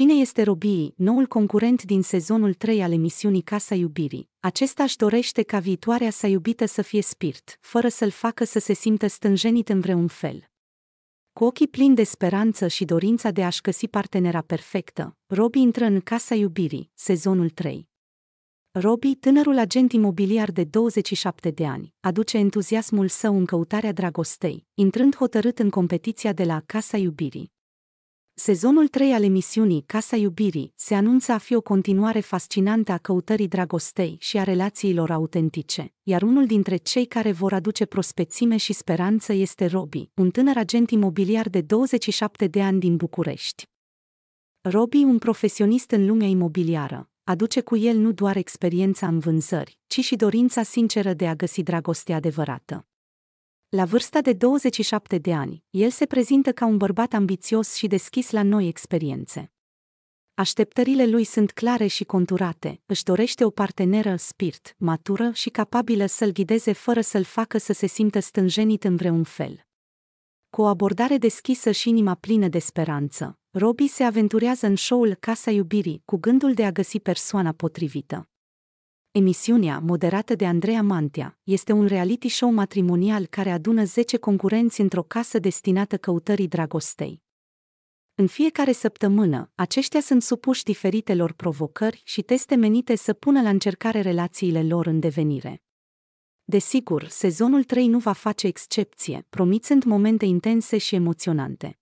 Cine este Robii, noul concurent din sezonul 3 al emisiunii Casa Iubirii? Acesta își dorește ca viitoarea sa iubită să fie spirit, fără să-l facă să se simtă stânjenit în vreun fel. Cu ochii plini de speranță și dorința de a-și găsi partenera perfectă, Robi intră în Casa Iubirii, sezonul 3. Robi, tânărul agent imobiliar de 27 de ani, aduce entuziasmul său în căutarea dragostei, intrând hotărât în competiția de la Casa Iubirii. Sezonul 3 al emisiunii Casa Iubirii se anunță a fi o continuare fascinantă a căutării dragostei și a relațiilor autentice, iar unul dintre cei care vor aduce prospețime și speranță este Robi, un tânăr agent imobiliar de 27 de ani din București. Robi, un profesionist în lumea imobiliară, aduce cu el nu doar experiența în vânzări, ci și dorința sinceră de a găsi dragostea adevărată. La vârsta de 27 de ani, el se prezintă ca un bărbat ambițios și deschis la noi experiențe. Așteptările lui sunt clare și conturate, își dorește o parteneră spirit, matură și capabilă să-l ghideze fără să-l facă să se simtă stânjenit în vreun fel. Cu o abordare deschisă și inima plină de speranță, Robbie se aventurează în show-ul Casa Iubirii cu gândul de a găsi persoana potrivită. Emisiunea, moderată de Andreea Mantea, este un reality show matrimonial care adună 10 concurenți într-o casă destinată căutării dragostei. În fiecare săptămână, aceștia sunt supuși diferitelor provocări și teste menite să pună la încercare relațiile lor în devenire. Desigur, sezonul 3 nu va face excepție, promițând momente intense și emoționante.